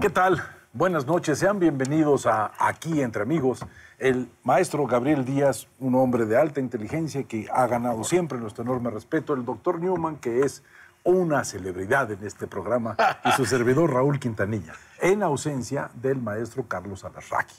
¿Qué tal? Buenas noches, sean bienvenidos a Aquí entre amigos. El maestro Gabriel Díaz, un hombre de alta inteligencia que ha ganado siempre nuestro enorme respeto. El doctor Newman, que es una celebridad en este programa. Y su servidor Raúl Quintanilla, en ausencia del maestro Carlos Alarraqui.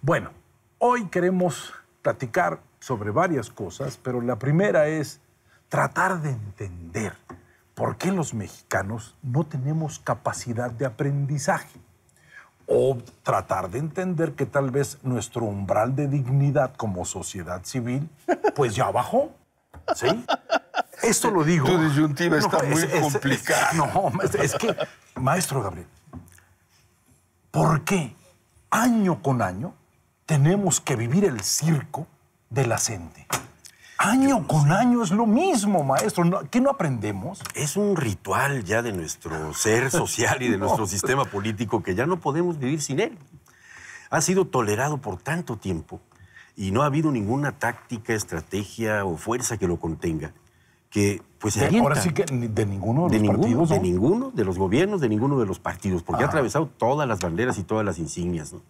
Bueno, hoy queremos platicar sobre varias cosas, pero la primera es tratar de entender ¿Por qué los mexicanos no tenemos capacidad de aprendizaje? O tratar de entender que tal vez nuestro umbral de dignidad como sociedad civil, pues ya bajó. ¿Sí? Esto lo digo. Tu disyuntiva está muy complicada. no, es que, maestro Gabriel, ¿por qué año con año tenemos que vivir el circo de la gente? Año con año es lo mismo, maestro. ¿Qué no aprendemos? Es un ritual ya de nuestro ser social y de nuestro sistema político que ya no podemos vivir sin él. Ha sido tolerado por tanto tiempo y no ha habido ninguna táctica, estrategia o fuerza que lo contenga. Que pues Ahora sí que de ninguno de, los ninguno, De ninguno de los gobiernos, de ninguno de los partidos, porque ha ah. atravesado todas las banderas y todas las insignias. ¿no?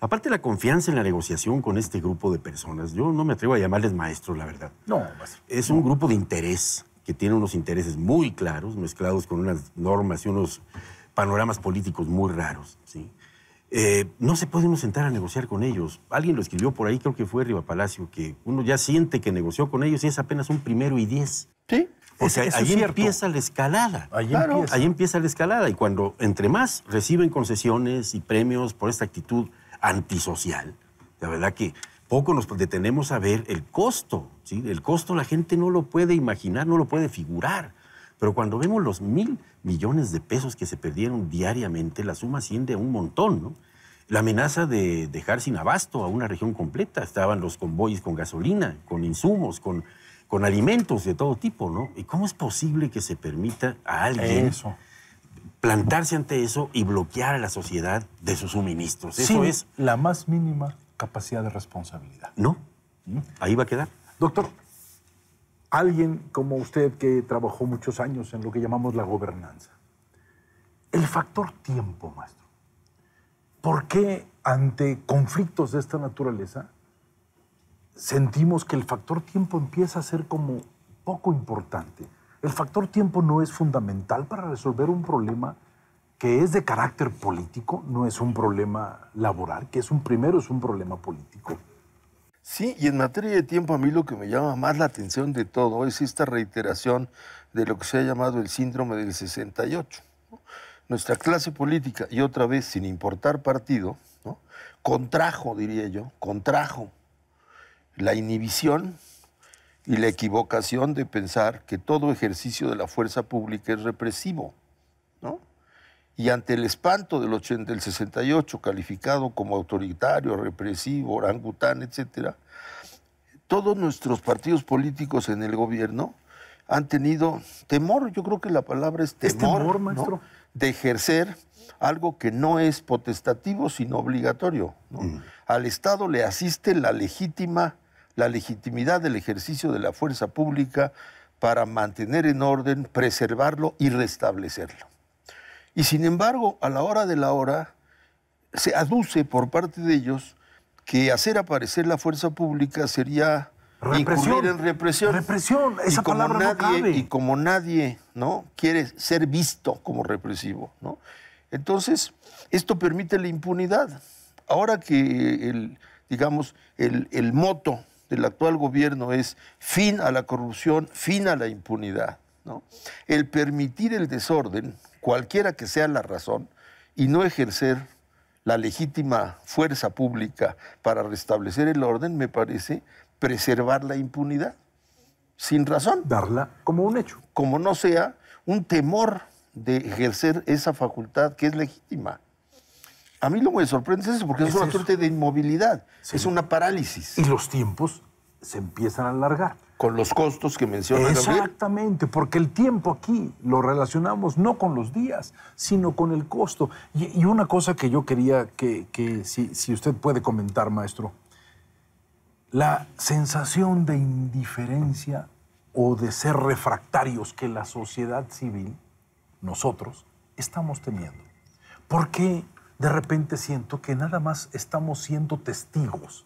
Aparte la confianza en la negociación con este grupo de personas, yo no me atrevo a llamarles maestros, la verdad. No, Es un grupo de interés que tiene unos intereses muy claros, mezclados con unas normas y unos panoramas políticos muy raros. ¿sí? Eh, no se puede uno sentar a negociar con ellos. Alguien lo escribió por ahí, creo que fue Riva Palacio, que uno ya siente que negoció con ellos y es apenas un primero y diez. Sí. O sea, ahí empieza la escalada. Ahí, empieza. ahí empieza la escalada. Y cuando entre más reciben concesiones y premios por esta actitud antisocial. La verdad que poco nos detenemos a ver el costo. ¿sí? El costo la gente no lo puede imaginar, no lo puede figurar. Pero cuando vemos los mil millones de pesos que se perdieron diariamente, la suma asciende a un montón. ¿no? La amenaza de dejar sin abasto a una región completa. Estaban los convoyes con gasolina, con insumos, con, con alimentos de todo tipo. ¿no? ¿Y cómo es posible que se permita a alguien Eso plantarse ante eso y bloquear a la sociedad de sus suministros. Eso es la más mínima capacidad de responsabilidad. No, ¿Mm? ahí va a quedar. Doctor, alguien como usted que trabajó muchos años en lo que llamamos la gobernanza, el factor tiempo, maestro. ¿Por qué ante conflictos de esta naturaleza sentimos que el factor tiempo empieza a ser como poco importante? ¿El factor tiempo no es fundamental para resolver un problema que es de carácter político? No es un problema laboral, que es un primero, es un problema político. Sí, y en materia de tiempo a mí lo que me llama más la atención de todo es esta reiteración de lo que se ha llamado el síndrome del 68. Nuestra clase política, y otra vez sin importar partido, contrajo, diría yo, contrajo la inhibición y la equivocación de pensar que todo ejercicio de la fuerza pública es represivo. ¿no? Y ante el espanto del, del 68, calificado como autoritario, represivo, orangután, etc., todos nuestros partidos políticos en el gobierno han tenido temor, yo creo que la palabra es temor, ¿no? de ejercer algo que no es potestativo, sino obligatorio. Mm. Al Estado le asiste la legítima la legitimidad del ejercicio de la fuerza pública para mantener en orden, preservarlo y restablecerlo. Y sin embargo, a la hora de la hora, se aduce por parte de ellos que hacer aparecer la fuerza pública sería represión, incurrir en represión. Represión, esa palabra no cabe. Y como nadie ¿no? quiere ser visto como represivo, ¿no? Entonces, esto permite la impunidad. Ahora que el, digamos, el, el moto del actual gobierno es fin a la corrupción, fin a la impunidad. El permitir el desorden, cualquiera que sea la razón, y no ejercer la legítima fuerza pública para restablecer el orden, me parece preservar la impunidad, sin razón. Darla como un hecho. Como no sea un temor de ejercer esa facultad que es legítima. A mí lo que me sorprende es eso, porque es, una suerte de inmovilidad, es una parálisis. Y los tiempos se empiezan a alargar. Con los costos que menciona Exactamente, porque el tiempo aquí lo relacionamos no con los días, sino con el costo. Y, una cosa que yo quería que, si, si usted puede comentar, maestro, la sensación de indiferencia o de ser refractarios que la sociedad civil, nosotros, estamos teniendo. Porque de repente siento que nada más estamos siendo testigos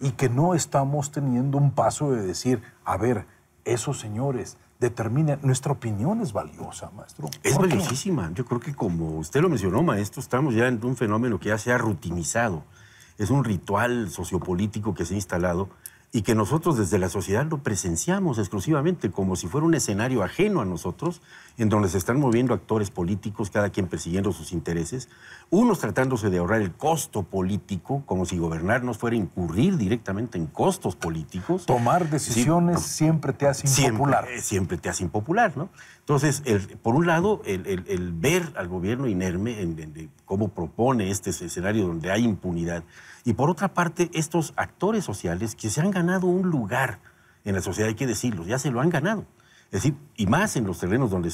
y que no estamos teniendo un paso de decir, a ver, esos señores determinan, nuestra opinión es valiosa, maestro. Es valiosísima. Yo creo que como usted lo mencionó, maestro, estamos ya en un fenómeno que ya se ha rutinizado. Es un ritual sociopolítico que se ha instalado y que nosotros desde la sociedad lo presenciamos exclusivamente como si fuera un escenario ajeno a nosotros, en donde se están moviendo actores políticos, cada quien persiguiendo sus intereses, unos tratándose de ahorrar el costo político, como si gobernarnos fuera incurrir directamente en costos políticos. Tomar decisiones siempre te hace impopular. Eh, siempre, te hace impopular, ¿no? Entonces, por un lado, el, ver al gobierno inerme en, cómo propone este escenario donde hay impunidad, y por otra parte, estos actores sociales que se han ganado un lugar en la sociedad, hay que decirlo, ya se lo han ganado. Es decir, y más en los terrenos donde,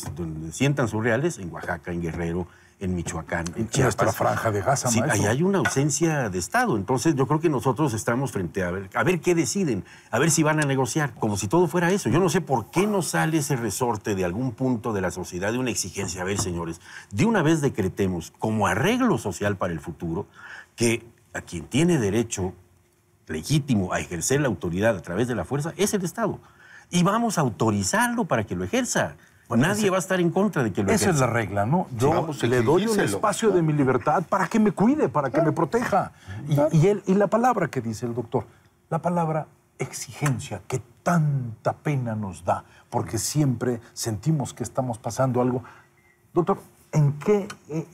sientan sus reales, en Oaxaca, en Guerrero, en Michoacán, en Chiapas. Nuestra franja de Gaza, Sí, ahí hay una ausencia de Estado. Entonces, yo creo que nosotros estamos frente a a ver qué deciden, a ver si van a negociar, como si todo fuera eso. Yo no sé por qué no sale ese resorte de algún punto de la sociedad, de una exigencia. A ver, señores, de una vez decretemos como arreglo social para el futuro que a quien tiene derecho legítimo a ejercer la autoridad a través de la fuerza es el Estado. Y vamos a autorizarlo para que lo ejerza. Nadie va a estar en contra de que lo ejerza. Esa es la regla, ¿no? Yo le doy un espacio de mi libertad para que me cuide, para que me proteja. Y, y la palabra que dice el doctor, la palabra exigencia que tanta pena nos da, porque siempre sentimos que estamos pasando algo. Doctor, ¿en qué eh,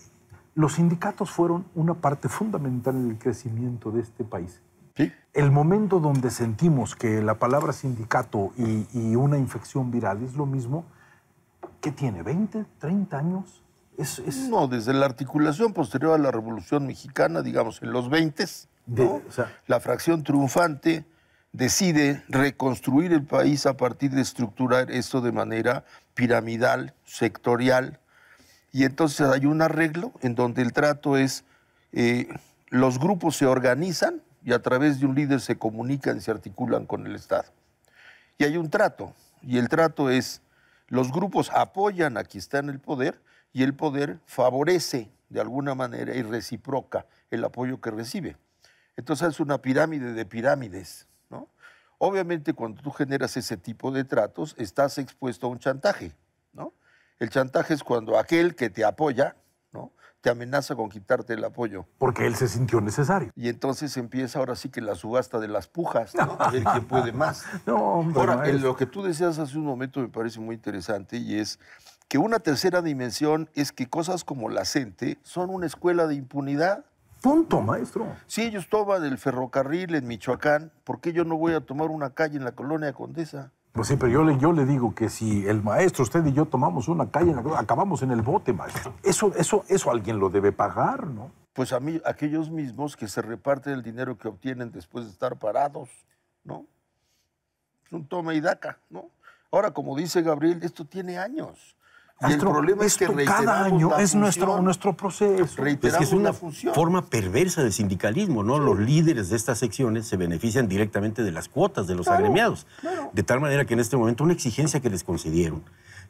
los sindicatos fueron una parte fundamental en el crecimiento de este país. ¿Sí? El momento donde sentimos que la palabra sindicato y, una infección viral es lo mismo, ¿qué tiene? ¿20, 30 años? Es, No, desde la articulación posterior a la Revolución Mexicana, digamos en los 20, la fracción triunfante decide reconstruir el país a partir de estructurar esto de manera piramidal, sectorial, y entonces hay un arreglo en donde el trato es, eh, los grupos se organizan y a través de un líder se comunican y se articulan con el Estado. Y hay un trato, y el trato es, los grupos apoyan a quien está en el poder y el poder favorece de alguna manera y reciproca el apoyo que recibe. Entonces es una pirámide de pirámides. Obviamente cuando tú generas ese tipo de tratos estás expuesto a un chantaje el chantaje es cuando aquel que te apoya, Te amenaza con quitarte el apoyo. Porque él se sintió necesario. Y entonces empieza ahora sí que la subasta de las pujas, ¿no? A puede más. ahora, lo que tú decías hace un momento me parece muy interesante y es que una tercera dimensión es que cosas como la gente son una escuela de impunidad. Punto, maestro. Si ellos toman el ferrocarril en Michoacán, ¿por qué yo no voy a tomar una calle en la colonia Condesa? Pues sí, pero yo le, yo le digo que si el maestro, usted y yo tomamos una calle, acabamos en el bote, maestro. Eso, eso, eso alguien lo debe pagar, ¿no? Pues a mí, aquellos mismos que se reparten el dinero que obtienen después de estar parados, ¿no? Es un tome y daca, ¿no? Ahora, como dice Gabriel, esto tiene años. Y el problema es que cada año es nuestro, nuestro proceso. Es que es una forma perversa de sindicalismo, ¿no? Los líderes de estas secciones se benefician directamente de las cuotas de los agremiados. De tal manera que en este momento una exigencia que les concedieron,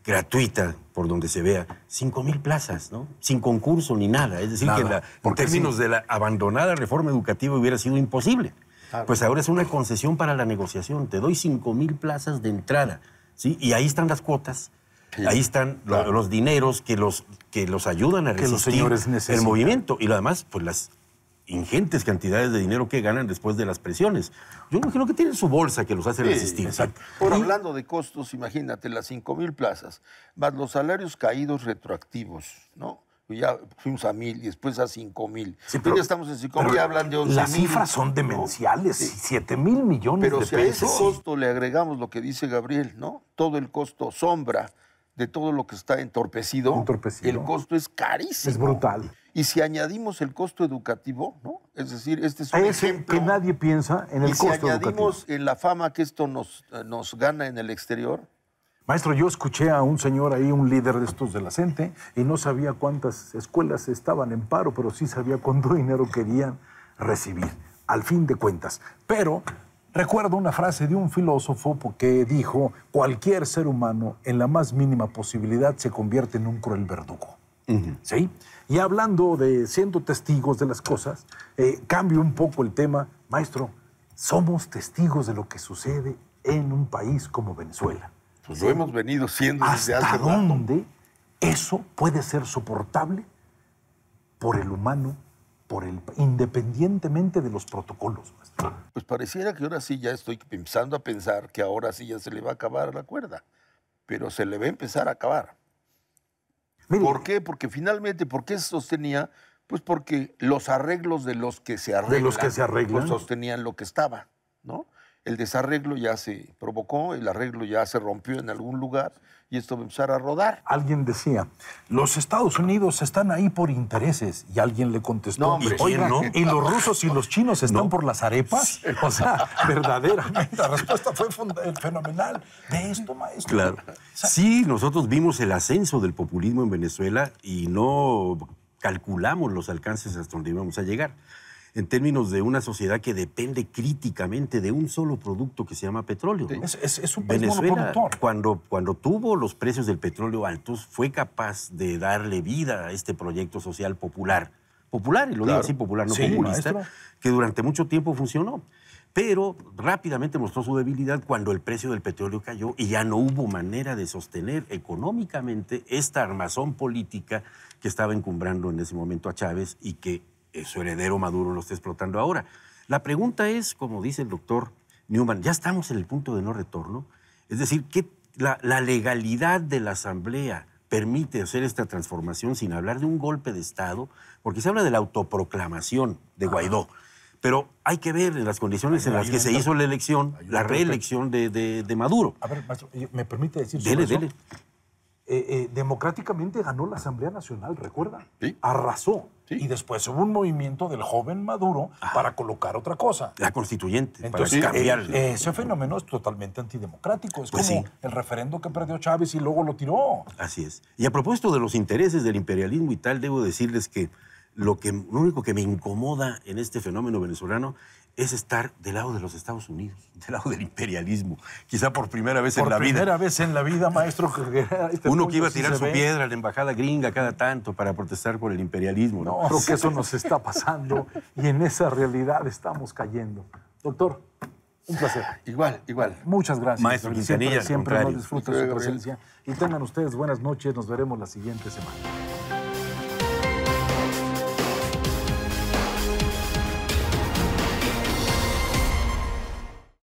gratuita, por donde se vea, 5 mil plazas, ¿no? Sin concurso ni nada. Es decir, que en términos de la abandonada reforma educativa hubiera sido imposible. Pues ahora es una concesión para la negociación. Te doy 5 mil plazas de entrada, ¿sí? Y ahí están las cuotas Ahí están los, dineros que los, que los ayudan a resistir el movimiento. Y lo demás, pues las ingentes cantidades de dinero que ganan después de las presiones. Yo imagino que tienen su bolsa que los hace resistir. Por hablando de costos, imagínate, las 5 mil plazas, más los salarios caídos retroactivos, ¿no? Pues ya fuimos a mil y después a cinco mil. ya estamos en 5 mil, hablan de 11 Las cifras son demenciales, siete mil millones de pesos. Pero si a ese costo le agregamos lo que dice Gabriel, ¿no? Todo el costo sombra de todo lo que está entorpecido, el costo es carísimo. Es brutal. Y si añadimos el costo educativo, ¿no? Es decir, este es un ejemplo. que nadie piensa en el costo educativo. si añadimos en la fama que esto nos, eh, nos gana en el exterior, Maestro, yo escuché a un señor ahí, un líder de estos de la gente, y no sabía cuántas escuelas estaban en paro, pero sí sabía cuánto dinero querían recibir, al fin de cuentas. Pero Recuerdo una frase de un filósofo que dijo, cualquier ser humano en la más mínima posibilidad se convierte en un cruel verdugo. ¿Sí? Y hablando de siendo testigos de las cosas, eh, cambio un poco el tema. Maestro, somos testigos de lo que sucede en un país como Venezuela. Pues lo hemos venido siendo desde hace rato? dónde eso puede ser soportable por el humano por independientemente de los protocolos. Pues pareciera que ahora sí ya estoy empezando a pensar que ahora sí ya se le va a acabar la cuerda, pero se le va a empezar a acabar. ¿Por qué? Porque finalmente, ¿por qué se sostenía? Pues porque los arreglos de los que se arreglan, sostenían lo que estaba, ¿no? el desarreglo ya se provocó, el arreglo ya se rompió en algún lugar y esto va a empezar a rodar. Alguien decía, los Estados Unidos están ahí por intereses y alguien le contestó, ¿no? ¿y los rusos y los chinos están por las arepas? O sea, verdaderamente la respuesta fue fenomenal. De esto, maestro. Claro. Sí, nosotros vimos el ascenso del populismo en Venezuela y no calculamos los alcances hasta donde íbamos a llegar en términos de una sociedad que depende críticamente de un solo producto que se llama petróleo. Es, un Venezuela, cuando, tuvo los precios del petróleo altos, fue capaz de darle vida a este proyecto social popular. Popular, y lo digo así, popular, no populista, que durante mucho tiempo funcionó pero rápidamente mostró su debilidad cuando el precio del petróleo cayó y ya no hubo manera de sostener económicamente esta armazón política que estaba encumbrando en ese momento a Chávez y que eh, su heredero Maduro lo está explotando ahora. La pregunta es, como dice el doctor Newman, ya estamos en el punto de no retorno. Es decir, ¿qué la, legalidad de la Asamblea permite hacer esta transformación sin hablar de un golpe de Estado, porque se habla de la autoproclamación de Guaidó. Pero hay que ver las condiciones en las que se hizo la elección, la reelección de, Maduro. A ver, maestro, eh, ¿me permite decir Dele, dele. Eh, democráticamente ganó la Asamblea Nacional, recuerda. ¿Sí? Arrasó. Y después hubo un movimiento del joven Maduro para colocar otra cosa. La constituyente, Entonces, eh, eh, ese fenómeno es totalmente antidemocrático. Es pues como el referendo que perdió Chávez y luego lo tiró. Así es. Y a propósito de los intereses del imperialismo y tal, debo decirles que lo, que, lo único que me incomoda en este fenómeno venezolano es estar del lado de los Estados Unidos, del lado del imperialismo. Quizá por primera vez en la vida. Por primera vez en la vida, maestro. Este Uno que iba a tirar su piedra a la embajada gringa cada tanto para protestar por el imperialismo. No, creo que eso nos está pasando y en esa realidad estamos cayendo. Doctor, un placer. Igual, igual. Muchas gracias. Maestro Quintanilla, siempre, siempre nos su presencia. Y tengan ustedes buenas noches. Nos veremos la siguiente semana.